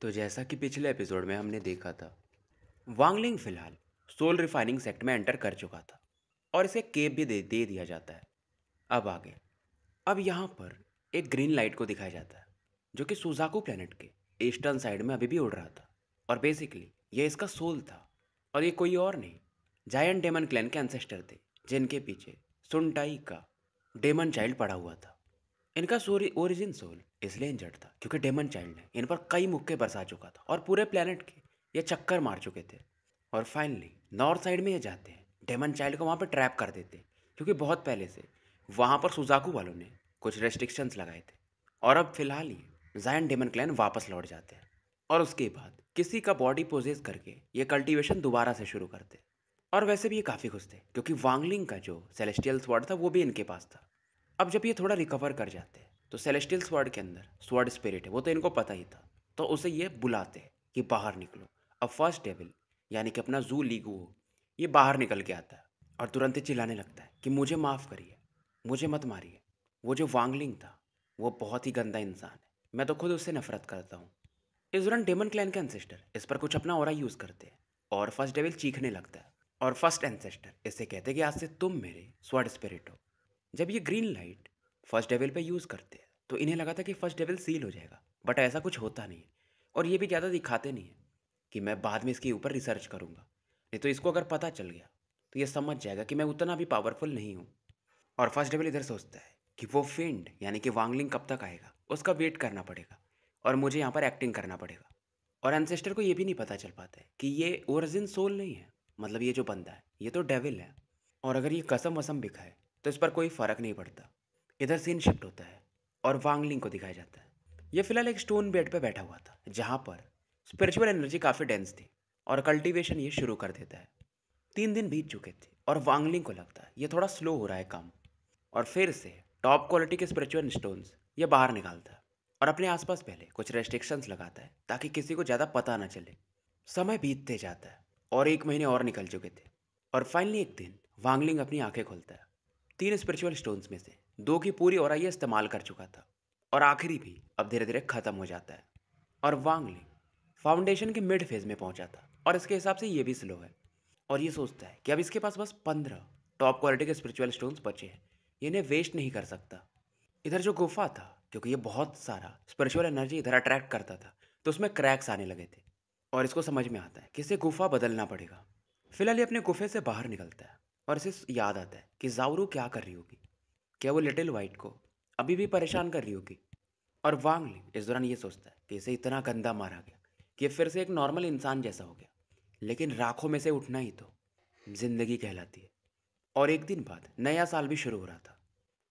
तो जैसा कि पिछले एपिसोड में हमने देखा था वांगलिंग फिलहाल सोल रिफाइनिंग सेक्ट में एंटर कर चुका था और इसे केप भी दे दे दिया जाता है अब आगे अब यहाँ पर एक ग्रीन लाइट को दिखाया जाता है जो कि सुजाकू प्लैनेट के ईस्टर्न साइड में अभी भी उड़ रहा था और बेसिकली ये इसका सोल था और ये कोई और नहीं जायंट डेमन क्लैन के एंसेस्टर थे जिनके पीछे सुनटाई का डेमन चाइल्ड पड़ा हुआ था इनका ओरिजिन सोल इसलिए इंजर्ड था क्योंकि डेमन चाइल्ड ने इन पर कई मुक्के बरसा चुका था और पूरे प्लेनेट के ये चक्कर मार चुके थे और फाइनली नॉर्थ साइड में ये जाते हैं डेमन चाइल्ड को वहाँ पर ट्रैप कर देते क्योंकि बहुत पहले से वहाँ पर सुजाकू वालों ने कुछ रेस्ट्रिक्शंस लगाए थे और अब फिलहाल ही जायन डेमन क्लैन वापस लौट जाते हैं और उसके बाद किसी का बॉडी पोजेस करके ये कल्टीवेशन दोबारा से शुरू करते और वैसे भी ये काफ़ी खुश थे क्योंकि वांगलिंग का जो सेलेस्टियल स्वाड था वो भी इनके पास था अब जब ये थोड़ा रिकवर कर जाते हैं तो सेलेस्टियल स्वर्ड के अंदर स्वर्ड स्पिरिट है वो तो इनको पता ही था तो उसे ये बुलाते हैं कि बाहर निकलो अब फर्स्ट डेविल यानी कि अपना जू लीगू ये बाहर निकल के आता है और तुरंत ही चिल्लाने लगता है कि मुझे माफ़ करिए मुझे मत मारिए वो जो वांगलिंग था वो बहुत ही गंदा इंसान है मैं तो खुद उससे नफरत करता हूँ इस दौरान डेमन क्लैन के एनसेस्टर इस पर कुछ अपना और यूज़ करते हैं और फर्स्ट डेविल चीखने लगता है और फर्स्ट एनसेस्टर इसे कहते हैं कि आज से तुम मेरे स्वर्ड स्पिरिट हो जब ये ग्रीन लाइट फर्स्ट डेविल पे यूज़ करते हैं तो इन्हें लगा था कि फर्स्ट डेविल सील हो जाएगा बट ऐसा कुछ होता नहीं है और ये भी ज़्यादा दिखाते नहीं है कि मैं बाद में इसके ऊपर रिसर्च करूँगा नहीं तो इसको अगर पता चल गया तो ये समझ जाएगा कि मैं उतना भी पावरफुल नहीं हूँ और फर्स्ट डेविल इधर सोचता है कि वो फेंड यानी कि वांगलिंग कब तक आएगा उसका वेट करना पड़ेगा और मुझे यहाँ पर एक्टिंग करना पड़ेगा और एनसेस्टर को ये भी नहीं पता चल पाता है कि ये ओरिजिन सोल नहीं है मतलब ये जो बंदा है ये तो डेविल है और अगर ये कसम वसम बिखाए तो इस पर कोई फ़र्क नहीं पड़ता इधर सीन शिफ्ट होता है और वांगलिंग को दिखाया जाता है यह फिलहाल एक स्टोन बेड पर बैठा हुआ था जहाँ पर स्पिरिचुअल एनर्जी काफ़ी डेंस थी और कल्टीवेशन ये शुरू कर देता है तीन दिन बीत चुके थे और वांगलिंग को लगता है ये थोड़ा स्लो हो रहा है काम और फिर से टॉप क्वालिटी के स्पिरिचुअल स्टोन्स ये बाहर निकालता है और अपने आसपास पहले कुछ रेस्ट्रिक्शंस लगाता है ताकि किसी को ज़्यादा पता ना चले समय बीतते जाता है और एक महीने और निकल चुके थे और फाइनली एक दिन वांगलिंग अपनी आंखें खोलता है तीन स्पिरिचुअल स्टोन्स में से दो की पूरी और ये इस्तेमाल कर चुका था और आखिरी भी अब धीरे धीरे ख़त्म हो जाता है और वांगली फाउंडेशन के मिड फेज में पहुंचा था और इसके हिसाब से ये भी स्लो है और ये सोचता है कि अब इसके पास बस पंद्रह टॉप क्वालिटी के स्पिरिचुअल स्टोन्स बचे हैं इन्हें वेस्ट नहीं कर सकता इधर जो गुफा था क्योंकि ये बहुत सारा स्पिरिचुअल एनर्जी इधर अट्रैक्ट करता था तो उसमें क्रैक्स आने लगे थे और इसको समझ में आता है कि इसे गुफा बदलना पड़ेगा फिलहाल ये अपने गुफे से बाहर निकलता है और इसे याद आता है कि जाऊरू क्या कर रही होगी क्या वो लिटिल वाइट को अभी भी परेशान कर रही होगी और वांगलिंग इस दौरान ये सोचता है कि इसे इतना गंदा मारा गया कि फिर से एक नॉर्मल इंसान जैसा हो गया लेकिन राखों में से उठना ही तो जिंदगी कहलाती है और एक दिन बाद नया साल भी शुरू हो रहा था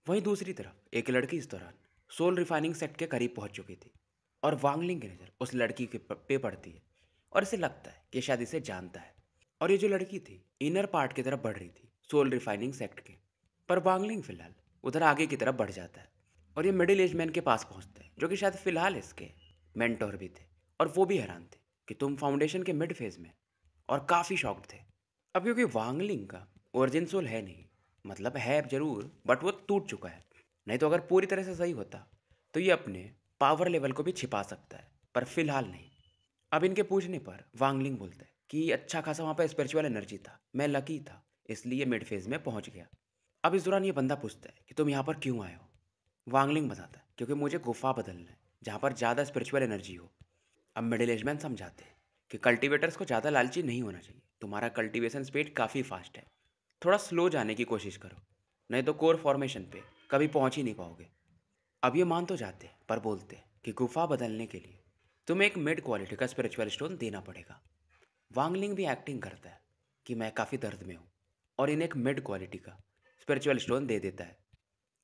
वहीं दूसरी तरफ एक लड़की इस दौरान सोल रिफाइनिंग सेक्ट के करीब पहुंच चुकी थी और वांगलिंग की नज़र उस लड़की के पे पड़ती है और इसे लगता है कि शायद इसे जानता है और ये जो लड़की थी इनर पार्ट की तरफ बढ़ रही थी सोल रिफाइनिंग सेक्ट के पर वांगलिंग फिलहाल उधर आगे की तरफ बढ़ जाता है और ये मिडिल एज मैन के पास पहुंचता है जो कि शायद फिलहाल इसके मेंटोर भी थे और वो भी हैरान थे कि तुम फाउंडेशन के मिड फेज में और काफ़ी शॉक्ड थे अब क्योंकि वांगलिंग का ओरिजिन सोल है नहीं मतलब है जरूर बट वो टूट चुका है नहीं तो अगर पूरी तरह से सही होता तो ये अपने पावर लेवल को भी छिपा सकता है पर फिलहाल नहीं अब इनके पूछने पर वांगलिंग बोलता है कि अच्छा खासा वहाँ पर स्पिरिचुअल एनर्जी था मैं लकी था इसलिए मिड फेज में पहुँच गया अब इस दौरान ये बंदा पूछता है कि तुम यहाँ पर क्यों आए हो वांगलिंग बताता है क्योंकि मुझे गुफा बदलना है जहाँ पर ज़्यादा स्पिरिचुअल एनर्जी हो अब मिडिल एज मैन समझाते हैं कि कल्टीवेटर्स को ज़्यादा लालची नहीं होना चाहिए तुम्हारा कल्टीवेशन स्पीड काफ़ी फास्ट है थोड़ा स्लो जाने की कोशिश करो नहीं तो कोर फॉर्मेशन पे कभी पहुंच ही नहीं पाओगे अब ये मान तो जाते हैं पर बोलते हैं कि गुफा बदलने के लिए तुम्हें एक मिड क्वालिटी का स्पिरिचुअल स्टोन देना पड़ेगा वांगलिंग भी एक्टिंग करता है कि मैं काफ़ी दर्द में हूँ और इन्हें एक मिड क्वालिटी का स्पिरिचुअल स्टोन दे देता है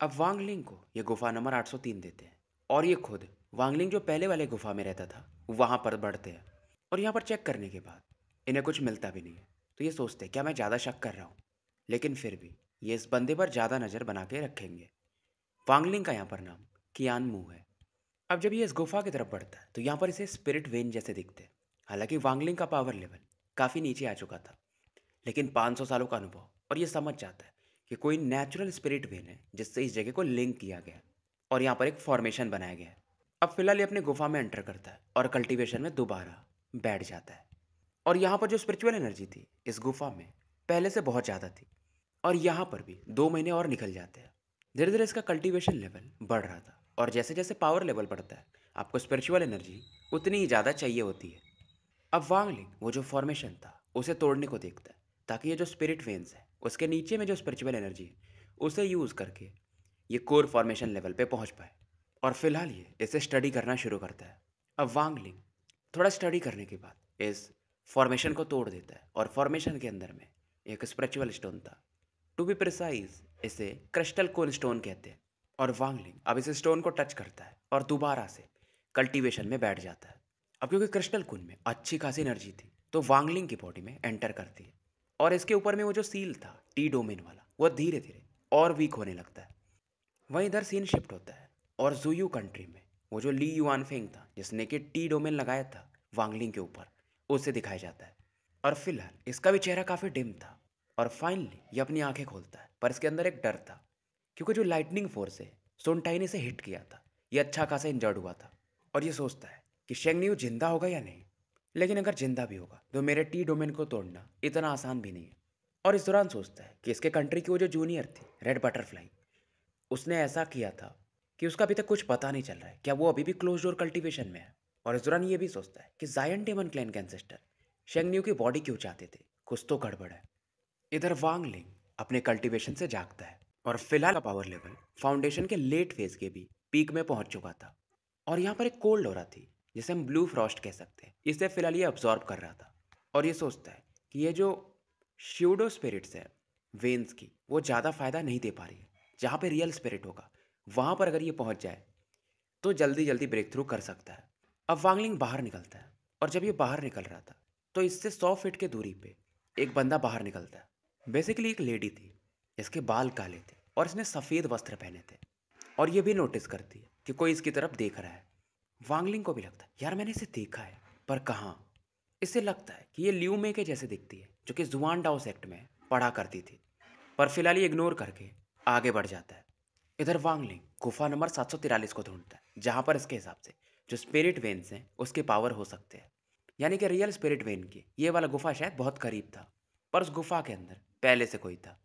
अब वांगलिंग को ये गुफा नंबर 803 देते हैं और ये खुद वांगलिंग जो पहले वाले गुफा में रहता था वहाँ पर बढ़ते हैं और यहाँ पर चेक करने के बाद इन्हें कुछ मिलता भी नहीं है तो ये सोचते हैं क्या मैं ज़्यादा शक कर रहा हूँ लेकिन फिर भी ये इस बंदे पर ज़्यादा नज़र बना के रखेंगे वांगलिंग का यहाँ पर नाम कियान मुँह है अब जब ये इस गुफा की तरफ बढ़ता है तो यहाँ पर इसे स्पिरिट वेन जैसे दिखते हैं हालांकि वांगलिंग का पावर लेवल काफ़ी नीचे आ चुका था लेकिन 500 सालों का अनुभव और ये समझ जाता है कि कोई नेचुरल स्पिरिट वेन है जिससे इस जगह को लिंक किया गया और यहाँ पर एक फॉर्मेशन बनाया गया है अब फिलहाल ये अपनी गुफा में एंटर करता है और कल्टिवेशन में दोबारा बैठ जाता है और यहाँ पर जो स्पिरिचुअल एनर्जी थी इस गुफा में पहले से बहुत ज़्यादा थी और यहाँ पर भी दो महीने और निकल जाते हैं धीरे धीरे इसका कल्टिवेशन लेवल बढ़ रहा था और जैसे जैसे पावर लेवल बढ़ता है आपको स्पिरिचुअल एनर्जी उतनी ही ज़्यादा चाहिए होती है अब वांगलिंग वो जो फॉर्मेशन था उसे तोड़ने को देखता है ताकि ये जो स्पिरिट वेंस है उसके नीचे में जो स्पिरिचुअल एनर्जी है उसे यूज़ करके ये कोर फॉर्मेशन लेवल पे पहुंच पाए और फिलहाल ये इसे स्टडी करना शुरू करता है अब वांगलिंग थोड़ा स्टडी करने के बाद इस फॉर्मेशन को तोड़ देता है और फॉर्मेशन के अंदर में एक स्पिरिचुअल स्टोन था टू बी प्रिसाइज इसे क्रिस्टल कोन स्टोन कहते हैं और वांगलिंग अब इस स्टोन को टच करता है और दोबारा से कल्टीवेशन में बैठ जाता है अब क्योंकि क्रिस्टल कुंड में अच्छी खासी एनर्जी थी तो वांगलिंग की बॉडी में एंटर करती है और इसके ऊपर में वो जो सील था टी डोमेन वाला वो धीरे धीरे और वीक होने लगता है वहीं इधर सीन शिफ्ट होता है और जुयू कंट्री में वो जो ली फेंग था जिसने कि टी डोमेन लगाया था वांगलिंग के ऊपर उसे दिखाया जाता है और फिलहाल इसका भी चेहरा काफ़ी डिम था और फाइनली ये अपनी आंखें खोलता है पर इसके अंदर एक डर था क्योंकि जो लाइटनिंग फोर्स है सोनटाइन इसे हिट किया था ये अच्छा खासा इंजर्ड हुआ था और ये सोचता है कि शेंगन्यू जिंदा होगा या नहीं लेकिन अगर जिंदा भी होगा तो मेरे टी डोमेन को तोड़ना इतना आसान भी नहीं है और इस दौरान सोचता है कि इसके कंट्री की वो जो जूनियर थी रेड बटरफ्लाई उसने ऐसा किया था कि उसका अभी तक कुछ पता नहीं चल रहा है क्या वो अभी भी क्लोज डोर कल्टिवेशन में है और इस दौरान ये भी सोचता है कि जायन डेमन क्लैन के एंसेस्टर शेंगन्यू की बॉडी क्यों चाहते थे कुछ तो गड़बड़ है इधर वांग लिंग अपने कल्टिवेशन से जागता है और फिलहाल का पावर लेवल फाउंडेशन के लेट फेज के भी पीक में पहुंच चुका था और यहाँ पर एक कोल्ड हो रहा थी जिसे हम ब्लू फ्रॉस्ट कह सकते हैं इसे फिलहाल ये ऑब्जॉर्ब कर रहा था और ये सोचता है कि ये जो श्यूडो स्पिरिट्स है वेन्स की वो ज़्यादा फ़ायदा नहीं दे पा रही है जहाँ पर रियल स्पिरिट होगा वहाँ पर अगर ये पहुँच जाए तो जल्दी जल्दी ब्रेक थ्रू कर सकता है अब वांगलिंग बाहर निकलता है और जब ये बाहर निकल रहा था तो इससे सौ फीट के दूरी पे एक बंदा बाहर निकलता है बेसिकली एक लेडी थी इसके बाल काले थे और इसने सफ़ेद वस्त्र पहने थे और ये भी नोटिस करती है कि कोई इसकी तरफ देख रहा है वांगलिंग को भी लगता है यार मैंने इसे देखा है पर कहाँ इसे लगता है कि ये ल्यूमे के जैसे दिखती है जो कि जुआन डाओ सेक्ट में पढ़ा करती थी पर फिलहाल ये इग्नोर करके आगे बढ़ जाता है इधर वांगलिंग गुफा नंबर सात को ढूंढता है जहाँ पर इसके हिसाब से जो स्पिरिट वेन्स हैं उसके पावर हो सकते हैं यानी कि रियल स्पिरिट वेन की ये वाला गुफा शायद बहुत करीब था पर उस गुफा के अंदर पहले से कोई था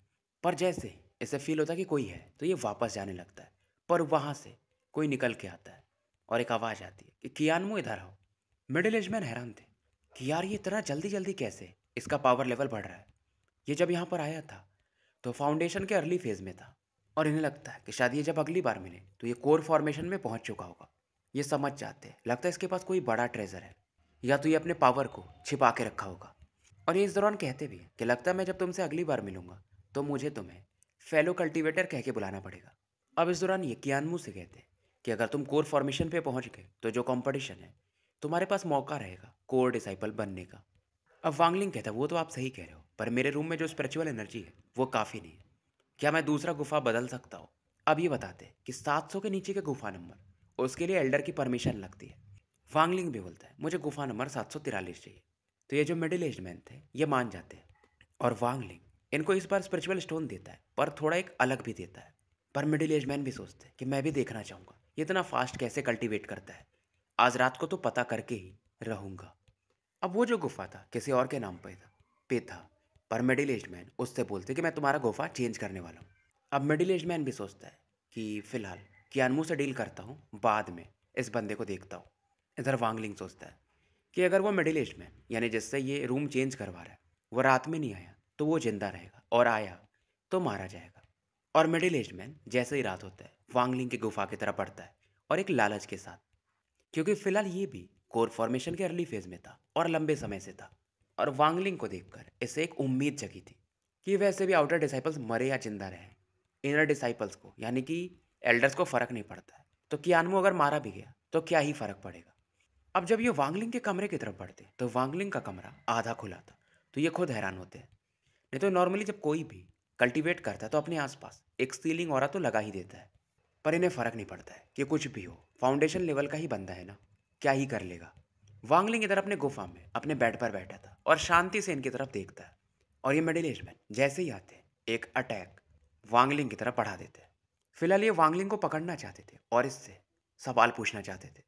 पर जैसे इसे फील होता कि कोई है तो ये वापस जाने लगता है पर वहाँ से कोई निकल के आता है और एक आवाज़ आती है कि कियानमो इधर आओ मिडिल एज मैन हैरान थे कि यार ये इतना जल्दी जल्दी कैसे इसका पावर लेवल बढ़ रहा है ये जब यहाँ पर आया था तो फाउंडेशन के अर्ली फेज़ में था और इन्हें लगता है कि शायद ये जब अगली बार मिले तो ये कोर फॉर्मेशन में पहुँच चुका होगा ये समझ जाते हैं लगता है इसके पास कोई बड़ा ट्रेजर है या तो ये अपने पावर को छिपा के रखा होगा और ये इस दौरान कहते भी हैं कि लगता है मैं जब तुमसे अगली बार मिलूंगा तो मुझे तुम्हें फेलो कल्टीवेटर कह के बुलाना पड़ेगा अब इस दौरान ये कियानमू से कहते हैं कि अगर तुम कोर फॉर्मेशन पे पहुंच गए तो जो कंपटीशन है तुम्हारे पास मौका रहेगा कोर डिसाइपल बनने का अब वांगलिंग कहता है वो तो आप सही कह रहे हो पर मेरे रूम में जो स्पिरिचुअल एनर्जी है वो काफ़ी नहीं है क्या मैं दूसरा गुफा बदल सकता हूँ अब ये बताते कि सात के नीचे के गुफा नंबर उसके लिए एल्डर की परमिशन लगती है वांगलिंग भी बोलता है मुझे गुफा नंबर सात चाहिए तो ये जो मिडिल एज मैन थे ये मान जाते हैं और वांगलिंग इनको इस बार स्पिरिचुअल स्टोन देता है पर थोड़ा एक अलग भी देता है पर मिडिल एज मैन भी सोचते हैं कि मैं भी देखना चाहूँगा इतना फास्ट कैसे कल्टीवेट करता है आज रात को तो पता करके ही रहूँगा अब वो जो गुफा था किसी और के नाम पर था पे था पर मिडिल एज मैन उससे बोलते कि मैं तुम्हारा गुफा चेंज करने वाला हूँ अब मिडिल एज मैन भी सोचता है कि फ़िलहाल कियानमू से डील करता हूँ बाद में इस बंदे को देखता हूँ इधर वांगलिंग सोचता है कि अगर वो मिडिल एज मैन यानी जिससे ये रूम चेंज करवा रहा है वो रात में नहीं आया तो वो जिंदा रहेगा और आया तो मारा जाएगा और मिडिल एज मैन जैसे ही रात होता है वांगलिंग के गुफा की तरफ बढ़ता है और एक लालच के साथ क्योंकि फिलहाल ये भी कोर फॉर्मेशन के अर्ली फेज में था और लंबे समय से था और वांगलिंग को देखकर इसे एक उम्मीद जगी थी कि वैसे भी आउटर डिसाइपल्स मरे या जिंदा रहे इनर डिसाइपल्स को यानी कि एल्डर्स को फ़र्क नहीं पड़ता है तो कियानमो अगर मारा भी गया तो क्या ही फ़र्क पड़ेगा अब जब ये वांगलिंग के कमरे की तरफ बढ़ते तो वांगलिंग का कमरा आधा खुला था तो ये खुद हैरान होते हैं नहीं तो नॉर्मली जब कोई भी कल्टीवेट करता है तो अपने आसपास एक सीलिंग और तो लगा ही देता है पर इन्हें फ़र्क नहीं पड़ता है कि कुछ भी हो फाउंडेशन लेवल का ही बंदा है ना क्या ही कर लेगा वांगलिंग इधर अपने गुफा में अपने बेड पर बैठा था और शांति से इनकी तरफ देखता है और ये मिडिल एज मैन जैसे ही आते हैं एक अटैक वांगलिंग की तरफ पढ़ा देते हैं फिलहाल ये वांगलिंग को पकड़ना चाहते थे और इससे सवाल पूछना चाहते थे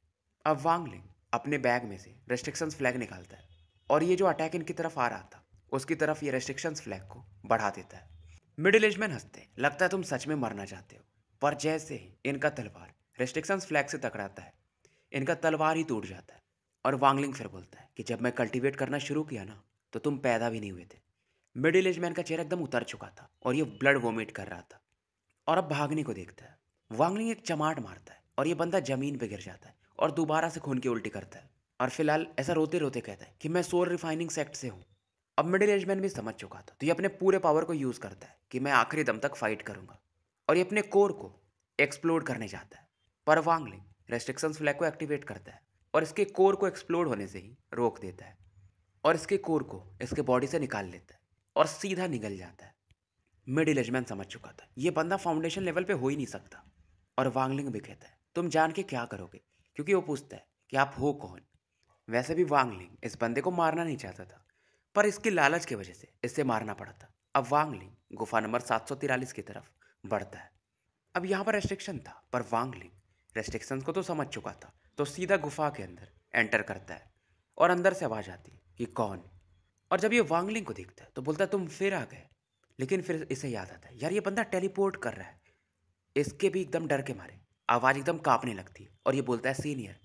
अब वांगलिंग अपने बैग में से रेस्ट्रिक्शंस फ्लैग निकालता है और ये जो अटैक इनकी तरफ आ रहा था उसकी तरफ ये रेस्ट्रिक्शंस फ्लैग को बढ़ा देता है मिडिल एज मैन हंसते लगता है तुम सच में मरना चाहते हो पर जैसे ही इनका तलवार रेस्ट्रिक्शंस फ्लैग से टकराता है इनका तलवार ही टूट जाता है और वांगलिंग फिर बोलता है कि जब मैं कल्टीवेट करना शुरू किया ना तो तुम पैदा भी नहीं हुए थे मिडिल एज मैन का चेहरा एकदम उतर चुका था और ये ब्लड वोमिट कर रहा था और अब भागने को देखता है वांगलिंग एक चमाट मारता है और ये बंदा जमीन पर गिर जाता है और दोबारा से खून की उल्टी करता है और फिलहाल ऐसा रोते रोते कहता है कि मैं सोल रिफाइनिंग सेक्ट से हूँ अब मिडिल एज मैन भी समझ चुका था तो ये अपने पूरे पावर को यूज़ करता है कि मैं आखिरी दम तक फाइट करूँगा और ये अपने कोर को एक्सप्लोर करने जाता है पर वांगलिंग रेस्ट्रिक्शन फ्लैग को एक्टिवेट करता है और इसके कोर को एक्सप्लोर होने से ही रोक देता है और इसके कोर को इसके बॉडी से निकाल लेता है और सीधा निकल जाता है मिडिल एजमैन समझ चुका था ये बंदा फाउंडेशन लेवल पे हो ही नहीं सकता और वांगलिंग भी कहता है तुम जान के क्या करोगे क्योंकि वो पूछता है कि आप हो कौन वैसे भी वांगलिंग इस बंदे को मारना नहीं चाहता था पर इसकी लालच की वजह से इसे मारना पड़ा था अब वांगलिंग गुफा नंबर सात की तरफ बढ़ता है अब यहाँ पर रेस्ट्रिक्शन था पर वांगलिंग रेस्ट्रिक्शंस को तो समझ चुका था तो सीधा गुफा के अंदर एंटर करता है और अंदर से आवाज़ आती है कि कौन और जब ये वांगलिंग को देखता है तो बोलता है तुम फिर आ गए लेकिन फिर इसे याद आता है यार ये बंदा टेलीपोर्ट कर रहा है इसके भी एकदम डर के मारे आवाज़ एकदम कांपने लगती है और ये बोलता है सीनियर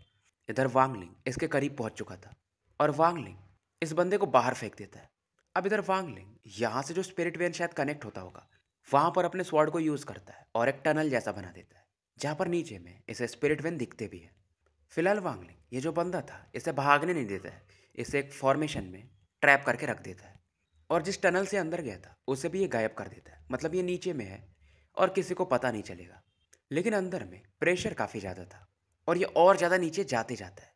इधर वांगलिंग इसके करीब पहुंच चुका था और वांगलिंग इस बंदे को बाहर फेंक देता है अब इधर वांगलिंग यहाँ से जो स्पिरिट वेन शायद कनेक्ट होता होगा वहाँ पर अपने स्वॉर्ड को यूज़ करता है और एक टनल जैसा बना देता है जहाँ पर नीचे में इसे स्पिरिट वेन दिखते भी है फिलहाल वांगलिंग ये जो बंदा था इसे भागने नहीं देता है इसे एक फॉर्मेशन में ट्रैप करके रख देता है और जिस टनल से अंदर गया था उसे भी ये गायब कर देता है मतलब ये नीचे में है और किसी को पता नहीं चलेगा लेकिन अंदर में प्रेशर काफ़ी ज़्यादा था और ये और ज़्यादा नीचे जाते जाता है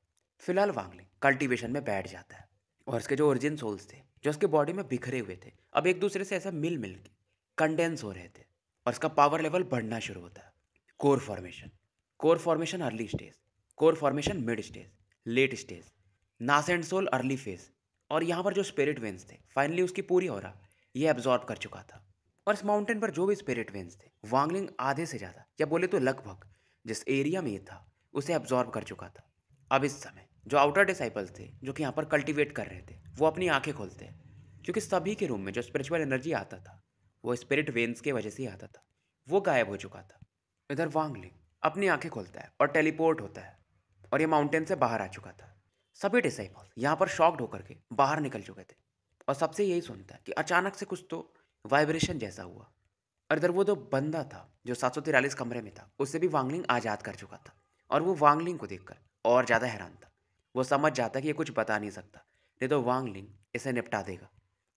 फिलहाल वांगलिंग कल्टीवेशन में बैठ जाता है और इसके जो ओरिजिन सोल्स थे जो उसके बॉडी में बिखरे हुए थे अब एक दूसरे से ऐसा मिल मिल के कंडेंस हो रहे थे और इसका पावर लेवल बढ़ना शुरू होता है core formation core formation early stage core formation mid stage late stage nascent soul early phase और यहाँ पर जो स्पिरिट वेंस थे फाइनली उसकी पूरी हो रहा ये एब्जॉर्ब कर चुका था और इस माउंटेन पर जो भी स्पिरिट वेंस थे वांगलिंग आधे से ज़्यादा या बोले तो लगभग जिस एरिया में ये था उसे एब्जॉर्ब कर चुका था अब इस समय जो आउटर डिसाइपल्स थे जो कि यहाँ पर कल्टिवेट कर रहे थे वो अपनी आंखें खोलते हैं क्योंकि सभी के रूम में जो स्पिरिचुअल एनर्जी आता था वो स्पिरिट वेंस के वजह से ही आता था वो गायब हो चुका था इधर वांगलिंग अपनी आंखें खोलता है और टेलीपोर्ट होता है और ये माउंटेन से बाहर आ चुका था सभी डिसाइपल्स यहाँ पर शॉक्ड होकर के बाहर निकल चुके थे और सबसे यही सुनता है कि अचानक से कुछ तो वाइब्रेशन जैसा हुआ और इधर वो जो बंदा था जो सात सौ तिरालीस कमरे में था उससे भी वांगलिंग आज़ाद कर चुका था और वो वांगलिंग को देखकर और ज़्यादा हैरान था वो समझ जाता कि ये कुछ बता नहीं सकता नहीं तो वांगलिंग इसे निपटा देगा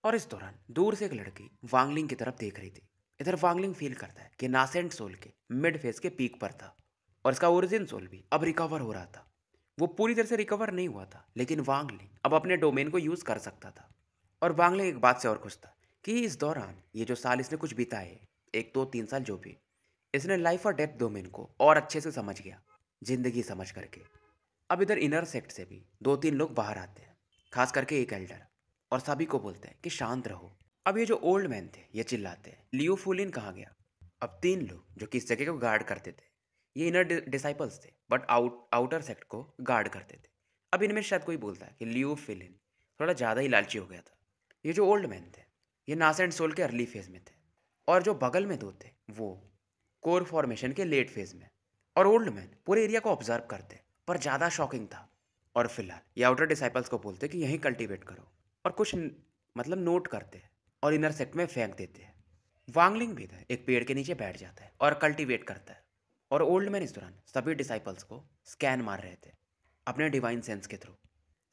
और इस दौरान दूर से एक लड़की वांगलिंग की तरफ देख रही थी इधर वांगलिंग फील करता है कि नासेंट सोल के मिड फेस के पीक पर था और इसका ओरिजिन सोल भी अब रिकवर हो रहा था वो पूरी तरह से रिकवर नहीं हुआ था लेकिन वांगलिंग अब अपने डोमेन को यूज़ कर सकता था और वांगलिंग एक बात से और खुश था कि इस दौरान ये जो साल इसने कुछ बिताए एक दो तो, तीन साल जो भी इसने लाइफ और डेथ डोमेन को और अच्छे से समझ गया जिंदगी समझ करके अब इधर इनर सेक्ट से भी दो तीन लोग बाहर आते हैं खास करके एक एल्डर और सभी को बोलते हैं कि शांत रहो अब ये जो ओल्ड मैन थे ये चिल्लाते हैं लियो फुलिन कहाँ गया अब तीन लोग जो कि इस जगह को गार्ड करते थे ये इनर डिसाइपल्स थे बट आउट आउटर सेक्ट को गार्ड करते थे अब इनमें शायद कोई बोलता है कि लियो फिलिन थोड़ा ज़्यादा ही लालची हो गया था ये जो ओल्ड मैन थे ये नासा एंड सोल के अर्ली फेज में थे और जो बगल में दो थे वो कोर फॉर्मेशन के लेट फेज में और ओल्ड मैन पूरे एरिया को ऑब्जर्व करते पर ज़्यादा शॉकिंग था और फिलहाल ये आउटर डिसाइपल्स को बोलते कि यहीं कल्टिवेट करो और कुछ मतलब नोट करते हैं और इनर सेट में फेंक देते हैं वांगलिंग भी है एक पेड़ के नीचे बैठ जाता है और कल्टीवेट करता है और ओल्ड मैन इस दौरान सभी डिसाइपल्स को स्कैन मार रहे थे अपने डिवाइन सेंस के थ्रू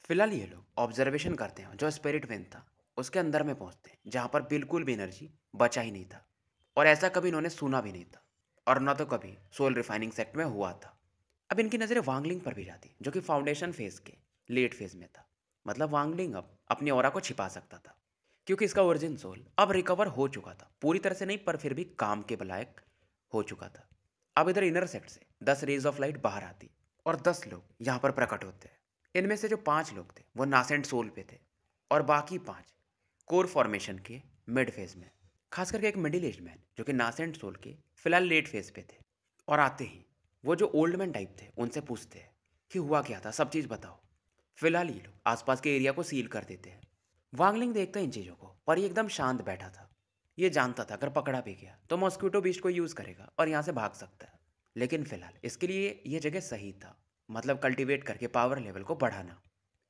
फिलहाल ये लोग ऑब्जर्वेशन करते हैं जो स्पिरिट वेन था उसके अंदर में पहुंचते हैं जहाँ पर बिल्कुल भी एनर्जी बचा ही नहीं था और ऐसा कभी इन्होंने सुना भी नहीं था और ना तो कभी सोल रिफाइनिंग सेक्ट में हुआ था अब इनकी नज़रें वांगलिंग पर भी जाती जो कि फाउंडेशन फेज के लेट फेज में था मतलब वांगलिंग अब अपनी और को छिपा सकता था क्योंकि इसका ओरिजिन सोल अब रिकवर हो चुका था पूरी तरह से नहीं पर फिर भी काम के बलायक हो चुका था अब इधर इनर सेट से दस रेज ऑफ लाइट बाहर आती और दस लोग यहाँ पर प्रकट होते हैं इनमें से जो पाँच लोग थे वो नासेंट सोल पे थे और बाकी पाँच कोर फॉर्मेशन के मिड फेज में खास करके एक मिडिल एज मैन जो कि नासेंट सोल के फिलहाल लेट फेज पे थे और आते ही वो जो ओल्ड मैन टाइप थे उनसे पूछते हैं कि हुआ क्या था सब चीज़ बताओ फिलहाल ये लोग आसपास के एरिया को सील कर देते हैं वांगलिंग देखता इन चीज़ों को पर ये एकदम शांत बैठा था ये जानता था अगर पकड़ा भी गया तो मॉस्क्यूटो बीस्ट को यूज़ करेगा और यहाँ से भाग सकता है लेकिन फिलहाल इसके लिए ये जगह सही था मतलब कल्टीवेट करके पावर लेवल को बढ़ाना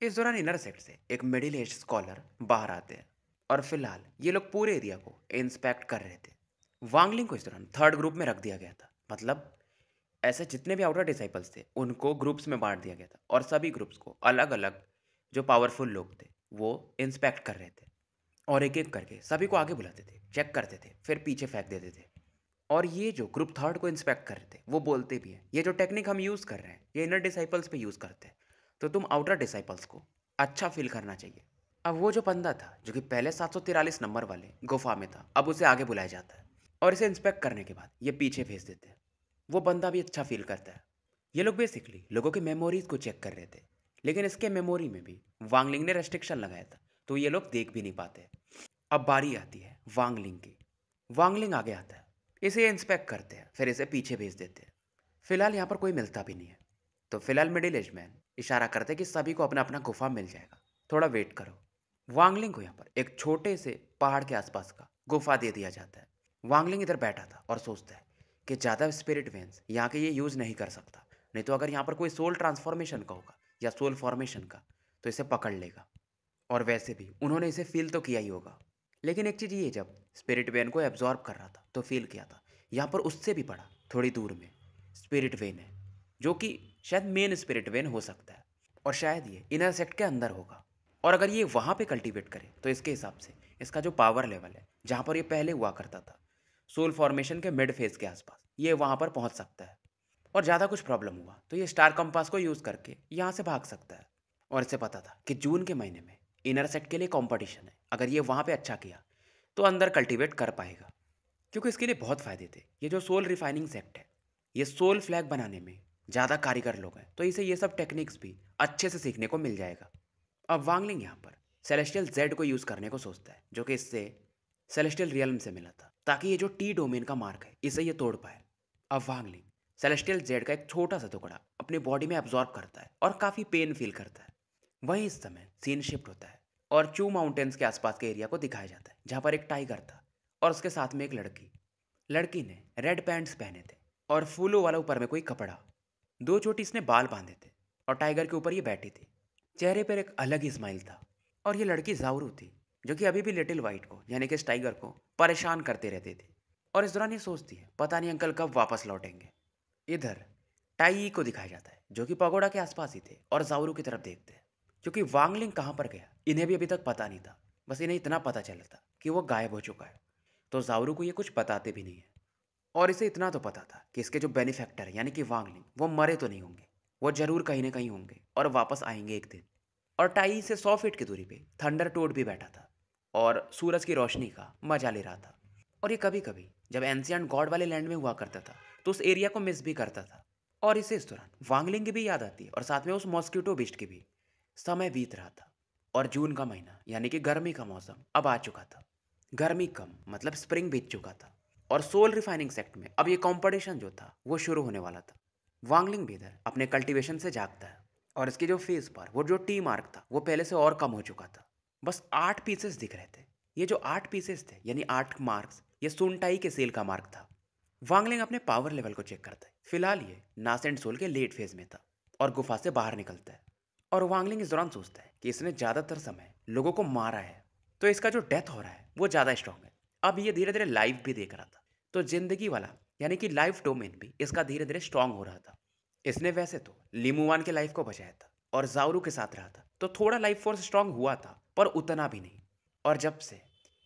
इस दौरान इनर सेट से एक मिडिल एज स्कॉलर बाहर आते हैं और फिलहाल ये लोग पूरे एरिया को इंस्पेक्ट कर रहे थे वांगलिंग को इस दौरान थर्ड ग्रुप में रख दिया गया था मतलब ऐसे जितने भी आउटर डिसाइपल्स थे उनको ग्रुप्स में बांट दिया गया था और सभी ग्रुप्स को अलग अलग जो पावरफुल लोग थे वो इंस्पेक्ट कर रहे थे और एक एक करके सभी को आगे बुलाते थे चेक करते थे फिर पीछे फेंक देते थे और ये जो ग्रुप थर्ड को इंस्पेक्ट कर रहे थे वो बोलते भी हैं ये जो टेक्निक हम यूज़ कर रहे हैं ये इनर डिसाइपल्स पे यूज़ करते हैं तो तुम आउटर डिसाइपल्स को अच्छा फील करना चाहिए अब वो जो बंदा था जो कि पहले सात नंबर वाले गुफा में था अब उसे आगे बुलाया जाता है और इसे इंस्पेक्ट करने के बाद ये पीछे भेज देते हैं वो बंदा भी अच्छा फील करता है ये लोग बेसिकली लोगों की मेमोरीज़ को चेक कर रहे थे लेकिन इसके मेमोरी में भी वांगलिंग ने रेस्ट्रिक्शन लगाया था तो ये लोग देख भी नहीं पाते अब बारी आती है वांगलिंग की वांगलिंग आगे आता है इसे इंस्पेक्ट करते हैं फिर इसे पीछे भेज देते हैं फिलहाल यहाँ पर कोई मिलता भी नहीं है तो फिलहाल मिडिल एज मैन इशारा करते हैं कि सभी को अपना अपना गुफा मिल जाएगा थोड़ा वेट करो वांगलिंग को यहाँ पर एक छोटे से पहाड़ के आसपास का गुफा दे दिया जाता है वांगलिंग इधर बैठा था और सोचता है कि ज़्यादा स्पिरिट वेंस यहाँ के ये यूज़ नहीं कर सकता नहीं तो अगर यहाँ पर कोई सोल ट्रांसफॉर्मेशन का होगा या सोल फॉर्मेशन का तो इसे पकड़ लेगा और वैसे भी उन्होंने इसे फील तो किया ही होगा लेकिन एक चीज़ ये जब स्पिरिट वेन को एब्जॉर्ब कर रहा था तो फील किया था यहाँ पर उससे भी पड़ा थोड़ी दूर में स्पिरिट वेन है जो कि शायद मेन स्पिरिट वेन हो सकता है और शायद ये इनर सेक्ट के अंदर होगा और अगर ये वहाँ पे कल्टीवेट करे तो इसके हिसाब से इसका जो पावर लेवल है जहाँ पर ये पहले हुआ करता था सोल फॉर्मेशन के मिड फेज के आसपास ये वहाँ पर पहुँच सकता है और ज़्यादा कुछ प्रॉब्लम हुआ तो ये स्टार कंपास को यूज़ करके यहाँ से भाग सकता है और इसे पता था कि जून के महीने में इनर सेट के लिए कॉम्पटिशन है अगर ये वहाँ पर अच्छा किया तो अंदर कल्टिवेट कर पाएगा क्योंकि इसके लिए बहुत फ़ायदे थे ये जो सोल रिफाइनिंग सेक्ट है ये सोल फ्लैग बनाने में ज़्यादा कारीगर लोग हैं तो इसे ये सब टेक्निक्स भी अच्छे से सीखने को मिल जाएगा अब वांगलिंग यहाँ पर सेलेस्टियल जेड को यूज़ करने को सोचता है जो कि इससे सेलेस्टियल रियलम से मिला था ताकि ये जो टी डोमेन का मार्क है इसे ये तोड़ पाए अब सेलेस्टियल जेड का एक छोटा सा टुकड़ा अपनी बॉडी में एब्जॉर्ब करता है और काफ़ी पेन फील करता है वहीं इस समय सीन शिफ्ट होता है और चू माउंटेन्स के आसपास के एरिया को दिखाया जाता है जहाँ पर एक टाइगर था और उसके साथ में एक लड़की लड़की ने रेड पैंट्स पहने थे और फूलों वाला ऊपर में कोई कपड़ा दो चोटी इसने बाल बांधे थे और टाइगर के ऊपर ये बैठी थी चेहरे पर एक अलग ही स्माइल था और ये लड़की जाऊरू थी जो कि अभी भी लिटिल वाइट को यानी कि इस टाइगर को परेशान करते रहती थी और इस दौरान ये सोचती है पता नहीं अंकल कब वापस लौटेंगे इधर टाई को दिखाया जाता है जो कि पगोड़ा के आसपास ही थे और जाऊरू की तरफ देखते हैं क्योंकि वांगलिंग कहाँ पर गया इन्हें भी अभी तक पता नहीं था बस इन्हें इतना पता चला था कि वो गायब हो चुका है तो जाऊरू को ये कुछ बताते भी नहीं है और इसे इतना तो पता था कि इसके जो बेनिफेक्टर यानी कि वांगलिंग वो मरे तो नहीं होंगे वो जरूर कहीं ना कहीं होंगे और वापस आएंगे एक दिन और टाई से सौ फीट की दूरी पे थंडर टोड भी बैठा था और सूरज की रोशनी का मजा ले रहा था और ये कभी कभी जब एंशियंट गॉड वाले लैंड में हुआ करता था तो उस एरिया को मिस भी करता था और इसे इस दौरान वांगलिंग की भी याद आती है और साथ में उस मॉस्किटो बिस्ट की भी समय बीत रहा था और जून का महीना यानी कि गर्मी का मौसम अब आ चुका था गर्मी कम मतलब स्प्रिंग बीत चुका था और सोल रिफाइनिंग सेक्ट में अब ये कॉम्पिटिशन जो था वो शुरू होने वाला था वांगलिंग भीदर अपने कल्टिवेशन से जागता है और इसके जो फेस पर वो जो टी मार्क था वो पहले से और कम हो चुका था बस आठ पीसेस दिख रहे थे ये जो आठ पीसेस थे यानी आठ मार्क्स यह सोनटाई के सेल का मार्ग था वांगलिंग अपने पावर लेवल को चेक करता है फिलहाल ये नासेंट सोल के लेट फेज में था और गुफा से बाहर निकलता है और वांगलिंग इस दौरान सोचता है कि इसने ज़्यादातर समय लोगों को मारा है तो इसका जो डेथ हो रहा है वो ज़्यादा स्ट्रॉन्ग है अब ये धीरे धीरे लाइफ भी देख रहा था तो जिंदगी वाला यानी कि लाइफ डोमेन भी इसका धीरे धीरे स्ट्रांग हो रहा था इसने वैसे तो लिमुवान के लाइफ को बचाया था और जावरू के साथ रहा था तो थोड़ा लाइफ फोर्स स्ट्रांग हुआ था पर उतना भी नहीं और जब से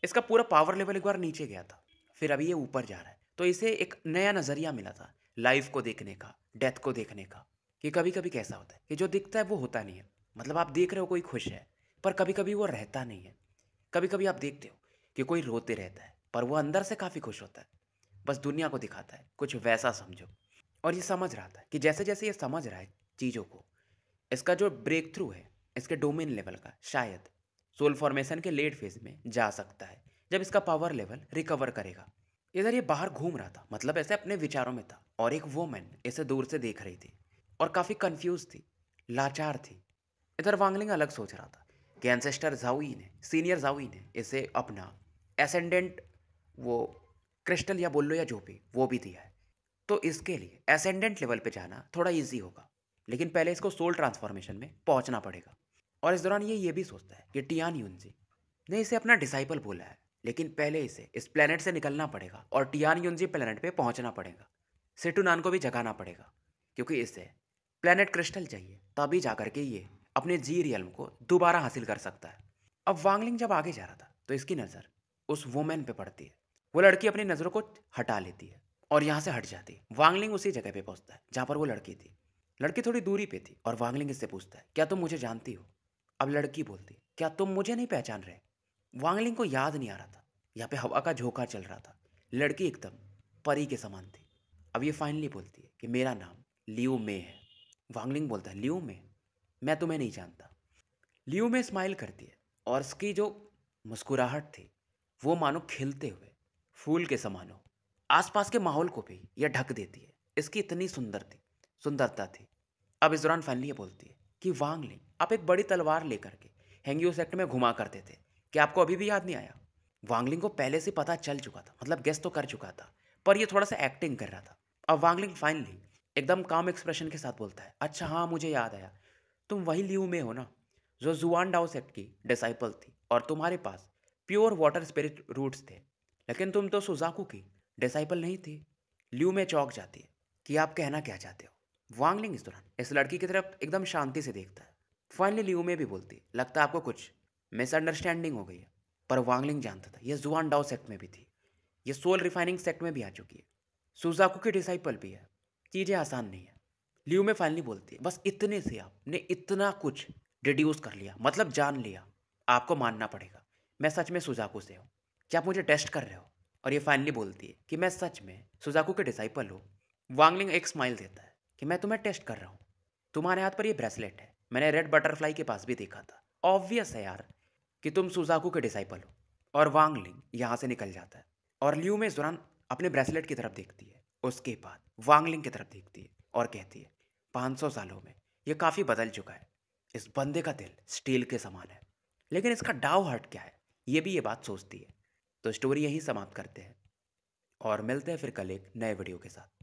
इसका पूरा पावर लेवल एक बार नीचे गया था फिर अभी ये ऊपर जा रहा है तो इसे एक नया नज़रिया मिला था लाइफ को देखने का डेथ को देखने का कि कभी कभी कैसा होता है कि जो दिखता है वो होता नहीं है मतलब आप देख रहे हो कोई खुश है पर कभी कभी वो रहता नहीं है कभी कभी आप देखते हो कि कोई रोते रहता है पर वो अंदर से काफ़ी खुश होता है बस दुनिया को दिखाता है कुछ वैसा समझो और ये समझ रहा था कि जैसे जैसे ये समझ रहा है चीज़ों को इसका जो ब्रेक थ्रू है इसके डोमेन लेवल का शायद सोल फॉर्मेशन के लेट फेज में जा सकता है जब इसका पावर लेवल रिकवर करेगा इधर ये बाहर घूम रहा था मतलब ऐसे अपने विचारों में था और एक वोमेन इसे दूर से देख रही थी और काफ़ी कंफ्यूज थी लाचार थी इधर वांगलिंग अलग सोच रहा था कि एंसेस्टर जाऊई ने सीनियर जाऊई ने इसे अपना एसेंडेंट वो क्रिस्टल या बोल लो या जो भी वो भी दिया है तो इसके लिए एसेंडेंट लेवल पे जाना थोड़ा इजी होगा लेकिन पहले इसको सोल ट्रांसफॉर्मेशन में पहुंचना पड़ेगा और इस दौरान ये ये भी सोचता है कि टियान यूनजी ने इसे अपना डिसाइपल बोला है लेकिन पहले इसे इस प्लेनेट से निकलना पड़ेगा और टियान यूनजी प्लेनेट पे पहुंचना पड़ेगा सेटू नान को भी जगाना पड़ेगा क्योंकि इसे प्लेनेट क्रिस्टल चाहिए तभी जाकर के ये अपने जी रियलम को दोबारा हासिल कर सकता है अब वांगलिंग जब आगे जा रहा था तो इसकी नज़र उस वुमेन पे पड़ती है वो लड़की अपनी नज़रों को हटा लेती है और यहाँ से हट जाती है वांगलिंग उसी जगह पे पहुँचता है जहाँ पर वो लड़की थी लड़की थोड़ी दूरी पे थी और वांगलिंग इससे पूछता है क्या तुम मुझे जानती हो अब लड़की बोलती क्या तुम मुझे नहीं पहचान रहे वांगलिंग को याद नहीं आ रहा था यहाँ पे हवा का झोंका चल रहा था लड़की एकदम परी के समान थी अब ये फाइनली बोलती है कि मेरा नाम लियो मे है वांगलिंग बोलता है लियो मे मैं तुम्हें नहीं जानता लियो में स्माइल करती है और उसकी जो मुस्कुराहट थी वो मानो खिलते हुए फूल के समान हो आसपास के माहौल को भी यह ढक देती है इसकी इतनी सुंदर थी सुंदरता थी अब इस दौरान फाइनली ये बोलती है कि वांग लिंग आप एक बड़ी तलवार लेकर के हैंगियो सेक्ट में घुमा करते थे कि आपको अभी भी याद नहीं आया वांगलिंग को पहले से पता चल चुका था मतलब गेस्ट तो कर चुका था पर ये थोड़ा सा एक्टिंग कर रहा था अब वांगलिंग फाइनली एकदम काम एक्सप्रेशन के साथ बोलता है अच्छा हाँ मुझे याद आया तुम वही लियू में हो ना जो जुआन डाओ सेक्ट की डिसाइपल थी और तुम्हारे पास प्योर वाटर स्पिरिट रूट्स थे लेकिन तुम तो सुजाकू की डिसाइपल नहीं थी ल्यू में चौक जाती है कि आप कहना क्या चाहते हो वांगलिंग इस दौरान इस लड़की की तरफ एकदम शांति से देखता है फाइनली लियू में भी बोलती लगता है आपको कुछ मिसअंडरस्टैंडिंग हो गई है पर वांगलिंग जानता था यह जुआन डाओ सेक्ट में भी थी यह सोल रिफाइनिंग सेक्ट में भी आ चुकी है सुजाकू की डिसाइपल भी है चीज़ें आसान नहीं है लियू में फाइनली बोलती है बस इतने से आपने इतना कुछ डिड्यूस कर लिया मतलब जान लिया आपको मानना पड़ेगा मैं सच में सुजाकू से हूँ क्या आप मुझे टेस्ट कर रहे हो और ये फाइनली बोलती है कि मैं सच में सुजाकू के डिसाइपल हूँ वांगलिंग एक स्माइल देता है कि मैं तुम्हें टेस्ट कर रहा हूँ तुम्हारे हाथ पर ये ब्रेसलेट है मैंने रेड बटरफ्लाई के पास भी देखा था ऑब्वियस है यार कि तुम सुजाकू के डिसाइपल हो और वांगलिंग यहाँ से निकल जाता है और लियू में जुरान अपने ब्रेसलेट की तरफ देखती है उसके बाद वांगलिंग की तरफ देखती है और कहती है पाँच सौ सालों में यह काफ़ी बदल चुका है इस बंदे का दिल स्टील के समान है लेकिन इसका डाव हर्ट क्या है ये भी ये बात सोचती है तो स्टोरी यहीं समाप्त करते हैं और मिलते हैं फिर कल एक नए वीडियो के साथ